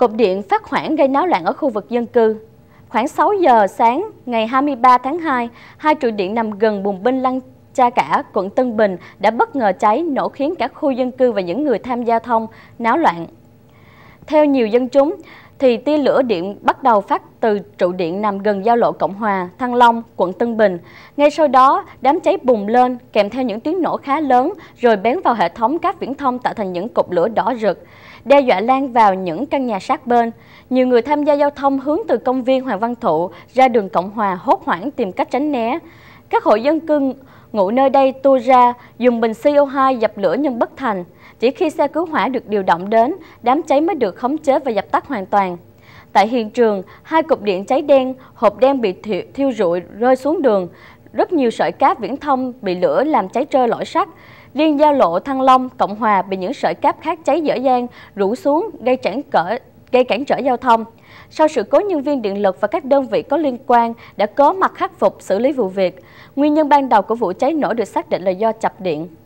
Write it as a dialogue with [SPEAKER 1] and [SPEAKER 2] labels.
[SPEAKER 1] Cột điện phát hoảng gây náo loạn ở khu vực dân cư. Khoảng 6 giờ sáng ngày 23 tháng 2, hai trụ điện nằm gần bùng binh lăng Cha Cả, quận Tân Bình đã bất ngờ cháy nổ khiến cả khu dân cư và những người tham gia thông náo loạn. Theo nhiều dân chúng, thì tia lửa điện bắt đầu phát từ trụ điện nằm gần giao lộ Cộng Hòa, Thăng Long, quận Tân Bình. Ngay sau đó, đám cháy bùng lên kèm theo những tiếng nổ khá lớn rồi bén vào hệ thống cáp viễn thông tạo thành những cột lửa đỏ rực, đe dọa lan vào những căn nhà sát bên. Nhiều người tham gia giao thông hướng từ công viên Hoàng Văn Thụ ra đường Cộng Hòa hốt hoảng tìm cách tránh né. Các hộ dân cưng ngụ nơi đây tua ra, dùng bình CO2 dập lửa nhưng bất thành. Chỉ khi xe cứu hỏa được điều động đến, đám cháy mới được khống chế và dập tắt hoàn toàn. Tại hiện trường, hai cục điện cháy đen, hộp đen bị thiêu, thiêu rụi rơi xuống đường, rất nhiều sợi cáp viễn thông bị lửa làm cháy trơ lõi sắt. Liên giao lộ Thăng Long, Cộng Hòa bị những sợi cáp khác cháy dở dang rủ xuống gây cản cỡ gây cản trở giao thông. Sau sự cố nhân viên điện lực và các đơn vị có liên quan đã có mặt khắc phục xử lý vụ việc, nguyên nhân ban đầu của vụ cháy nổ được xác định là do chập điện.